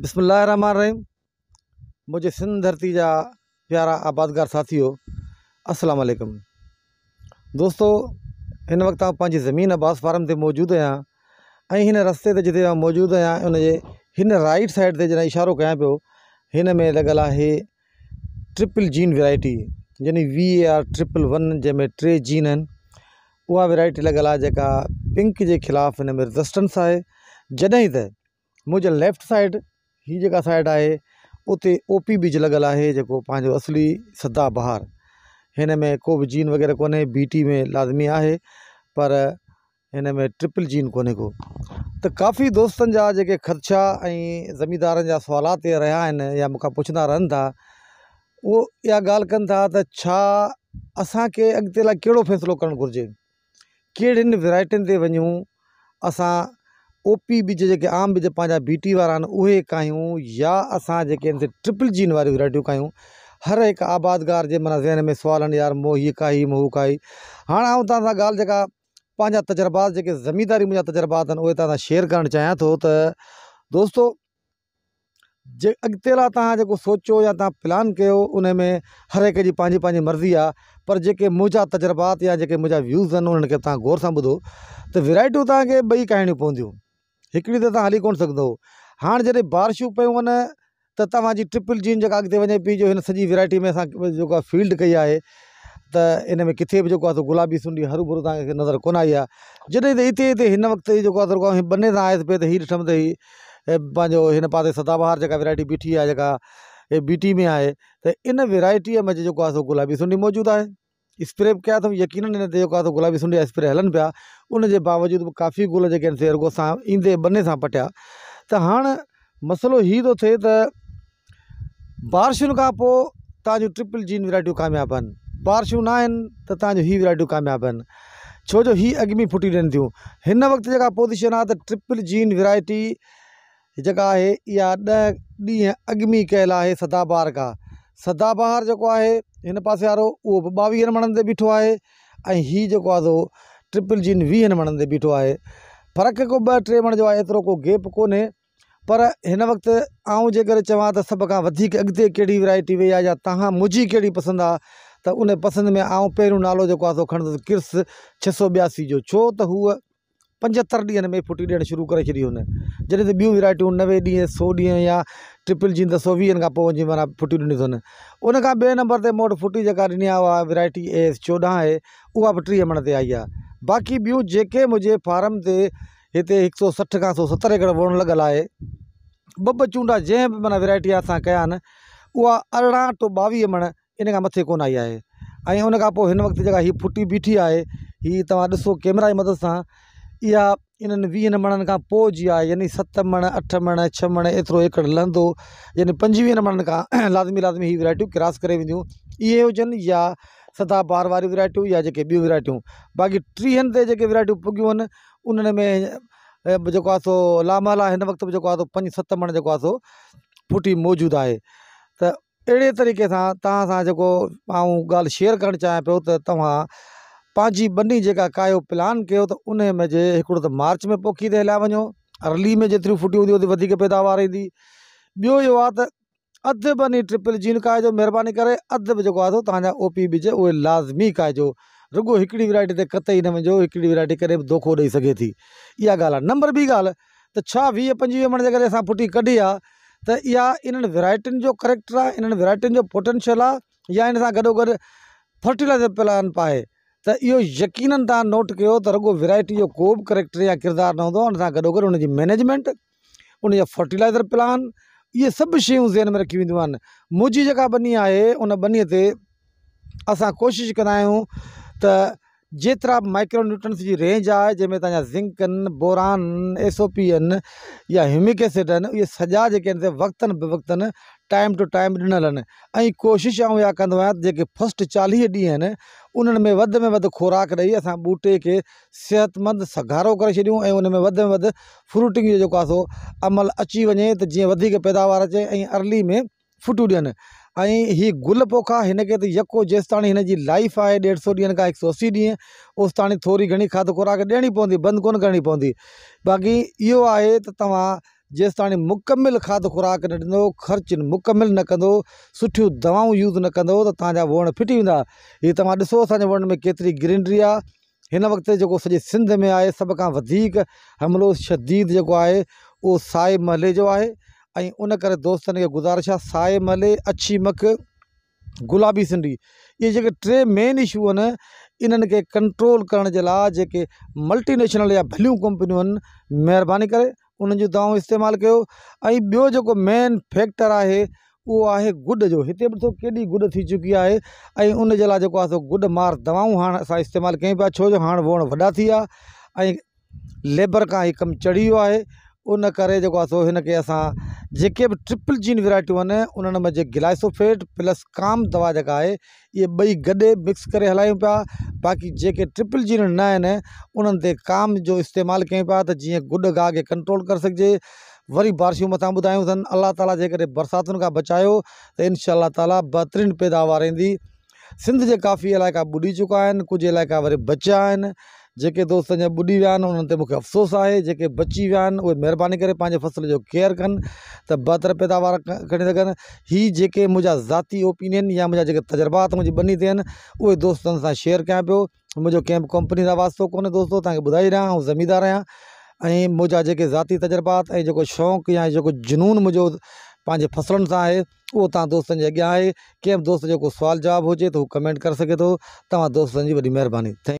बिसमीम मुझे सिंध धरती जा प्यारा आबादगार साथियों अस्सलाम वालेकुम दोस्तों हिन वक़्तु आउं ज़मीन अब्बास फार्म से मौजूद आहियां रस्ते ते जिते मां मौजूदु उन राइट साइड से जॾहिं इशारो कयां पियो हिन में लॻियल आहे ट्रिपल जीन वेराइटी यानी V A R triple one जैमें टे जीन आहिनि उहा वैरायटी लॻियल आहे जेका पिंक जे ख़िलाफ़ु हिन में रज़िस्टेंस आहे जॾहिं त मुंहिंजे लेफ़्ट साइड ही जेका साइड आहे उते ओपी बीज लगल है जो पंहिंजो असली सदाबहार हिन में को भी जीन वग़ैरह को बीटी में लाज़मी है पर इन में ट्रिपल जीन को को तो काफ़ी दोस्त जा खर्चा जमींदार जहाँ सवाल रहा या मुखा पुछंदा रहन था वो या गाल कन था त छा असांखे अॻिते लाइ कहिड़ो फ़ैसिलो करणु घुरिजे ओपी बिज जो आम बिज पंहिंजा बीटी वारा आहिनि उहे या असां से ट्रिपल जीन वाली वैराइटियूं क्यों हर एक आबादगार के मन ज़हन में सुवाल यार मों हीअ काई मों हू काई हाणे आउं तव्हां सां ॻाल्हि जेका पंहिंजा तजुर्बात जेके ज़मीदारी शेयर कर चाहें तो दोस्तों दोस्तो जे अॻिते लाइ या तुम प्लान कर उनमें हर एक जी मर्ज़ी आ पर जेके मुझा तजुर्बात या जेके व्यूज़ आहिनि उन्हनि गौर से ॿुधो तो वैराइटियूं तई ॿई कहाणियूं हिकिड़ी त हली कोन सघंदव हाणे जॾहिं बारिशूं पयूं वञनि त तव्हांजी ट्रिपल जीन जेका अगत वे पी जो इन सॼी वेराइटी में जो जेको फील्ड कई है तो इन में किथे भी जो तो गुलाबी सुंडी हरू भरू तव्हांखे नज़र को आई है जैसे तो इतने इतने इन वक्त जो बने सां आयसि पई त हीअ ॾिठमि त पास सदाबहार जेका वेराइटी बीठी आहे जेका बीटी में आहे तो इन वेराइटी में जो गुलाबी सुंडी मौजूद है स्प्रे क्या तो यकीन इन तो गुलाबी सुंडी स्प्रे हलन पाया उन बावजूद भी काफ़ी गुल से रुगो सां बने सां पटिया तो हाँ मसलो ही तो थे तो बारिशुनि का पोइ ट्रिपल जीन वैराइटियूं कामयाब हैं बारिशूं ना तो तुम तव्हांजो हीअ कामयाब हैं छो जो हीअ अॻु में फुटी ॾियनि थी हिन वक़्तु जेका पोज़ीशन ट्रिपल जीन वैराइटी जेका है इहा दह डी अॻु में कयल सदाबहार का सदाबहार जो है हिन पासे वारो उहो बि ॿावीहनि माण्हुनि ते बीठो आहे ऐं हीउ जेको आहे सो ट्रिपल जीन वीहनि माण्हुनि ते बीठो आहे फ़र्क़ु को ॿ टे माण्हुनि जो आहे एतिरो को गेप कोन्हे पर हिन वक़्तु आऊं जेकर चवां त सभ खां वधीक अॻिते कहिड़ी वैराइटी वई आहे या तव्हां मुंहिंजी कहिड़ी पसंदि आहे त उन पसंदि में आऊं पहिरियों नालो जेको आहे सो खणंदुसि किर्स छह सौ ॿियासी जो छो त हूअ पंजहतरि ॾींहंनि में फुटी ॾियणु शुरू करे छॾी हुन जॾहिं त ॿियूं वैरायटियूं नवे ॾींहं सौ ॾींहं या ट्रिपल जी सौ वीहनि खां पोइ माना फुटी ॾिनी अथनि उन खां ॿिए नंबर ते मूं वटि फ़ुटी जेका ॾिनी आहे उहा वैरायटी एस चोॾहं आहे उहा बि टीह मण ते आई आहे बाक़ी ॿियूं जेके मुंहिंजे फार्म ते हिते हिकु सौ सठि खां सौ सतरि एकड़ वण लॻल आहे ॿ ॿ चूंडा जंहिं बि माना वैरायटी असां कया आहिनि उहा अरिड़हं टू ॿावीह मण इन खां मथे कोन आई आहे ऐं उन खां पोइ हिन वक़्तु जेका हीअ फुटी बीठी आहे हीअ तव्हां ॾिसो कैमरा जी मदद सां या इन वी मणनि खां जी यानी सत मण अठ मण छह मण एतिरो एकड़ लहंदो यानी पंजवीहनि मणनि खां लाज़मी लाज़मी हीअ वैराइटियूं क्रॉस करे वेंदियूं इहे हुजनि या सदाबार वारी वैराइटियूं या जेके ॿियूं वैराइटियूं बाक़ी टीहनि ते जेके वैराइटियूं पुगियूं आहिनि में जेको सो लामाला हिन वक़्तु जेको आहे सो पंज सत मण जो सो फुटी मौजूद है त अहिड़े तरीक़े से तक सां जेको शेयर करना चाहें पो तो पंहिंजी बनी जेका कायो प्लान कयो तो उन में जे हिकिड़ो त मार्च में पोखी ते वो अर्ली में जेतिरियूं फुटी हूंदियूं ओतिरी वधीक पैदावार ईंदी ॿियो इहो आहे बनी ट्रिपल जीन काइजो महिरबानी करे अधु बि जेको आहे ओ पी बिज उहे लाज़मी काइजो रुगो हिकिड़ी वैरायटी कतई न वञिजो हिकिड़ी वैरायटी करे धोखो ॾेई सघे थी इहा ॻाल्हि नंबर बी ॻाल्हि वी छा वीह पंजवीह मण जे करे फुटी कढी आहे त इहा इन्हनि वैरायटियुनि जो करेक्टर आ इन वैरायटी जो पोटेंशियल आहे या इन सां गॾोगॾु फर्टिलाइज़र प्लान पाए तो यो यकीन तुम नोट कर तो रुगो वैरायटी जो को बि करेक्टर या किरदार न हूंदो हुन सां गॾोगॾु मैनेजमेंट उनजा फर्टिलाइज़र प्लान ये सब शूं ज़हन में रखी वन मुझी जो बनी है उन बनी से अस कोशिश कंदा तो त माइक्रोन्यूट्रंस की रेंज आहे जैमें तिंकन ज़िंक बोरान एसओपीन या ह्यूमिक एसिडन ये सजा जो जेके आहिनि टाइम टू टाइम ॾिनल कोशिश आऊँ या कह इहा फस्ट चाली ॾींहं उन में वद में वद ख़ुराक ॾेई अस बूटे के सेहतमंद सघारो कर छॾियूं ऐं उन में वद, में वधि फ्रूटिंग जो जेको सो अमल अची वे तो जो पैदावार अचे अर्ली में फुटू दियन ऐं गुल पोखा इनके यको जेसि ती जी लाइफ है डेढ़ सौ ॾींहंनि खां हिकु सौ अस्सी ॾींहं उस ताणी थोड़ी घनी खाद ख़ुराक दियणी पवी बंद को बाक़ी इहो है तो तव्हां जेसि ताणी मुकमिल खाद खुराक न ॾींदो ख़र्चु मुकमिल न कंदो सुठियूं दवाऊं यूज़ न कंदो त तव्हांजा वण फिटी वेंदा हीअ तव्हां ॾिसो असांजे वण में केतिरी ग्रीनरी आहे हिन वक़्तु जेको सॼे सिंध में आहे सभ खां वधीक हमिलो शदीद जेको आहे उहो साए महले जो आहे ऐं उन करे दोस्तनि खे गुज़ारिश आहे साए महले अछी मख गुलाबी सिंधी इहे जेके टे मेन इशू आहिनि इन्हनि खे कंट्रोल करण जे लाइ जेके मल्टीनेशनल या भलियूं कंपनियूं आहिनि महिरबानी करे उन दवाओं इस्तेमाल कयो ऐं ॿियो मेन फैक्टर है वो है गुड जो इतने बि ॾिसो केॾी गुड थी चुकी है उन गुड मार दवाओं हाँ अस इस्तेमाल क्यों पिया छो हाँ हाणे वण वॾा थी लेबर का ही कम चढ़ी वियो आहे उन कर जेको भी सो ट्रिपल जीन वैराइटियूं उन्होंने उन्हनि में गिलाइसोफेट प्लस काम दवा जो है ये बई गडे मिक्स कर हलायूं पा बाक़ी जे ट्रिपल जीन ना आहिनि काम जो इस्तेमाल क्यों पा तो जी गुड गाह के कंट्रोल कर सके वरी बारिशूं मत ॿुधायूं अल्लाह तला ताला जेकॾहिं बरसातुनि खां बचायो त इनशा ताला पैदावार सिंध के काफ़ी इलाका बुडी चुका कुछ इलाका वे बचा जे दोस्त अञा बुडी विया आहिनि उन्हनि अफ़सोस है जे बची वन उबानी करें फसल जो केयर कन तो बेहतर पैदावार खड़ी सकन हि जे मुंहिंजा ज़ाती ओपिनियन या मुंहिंजा जो तजुर्बात मुझे बनी थे उ दोस्त से शेयर क्या पो मुझे कंहिं कंपनी का वास्तव को दोस्तों तक बुधाई रहा हूँ जमींदार आया मुझा जे जी ज़ाती तजुर्बात ऐं जेको या जो जुनून मुझे पाँच फसलनि से है वो तुम दोस्त जे अॻियां आहे कंहिं दोस्त जो को सुवाल जवाबु हुजे त कमेंट कर सघे थो तव्हां दोस्तनि जी वॾी महिरबानी थैंक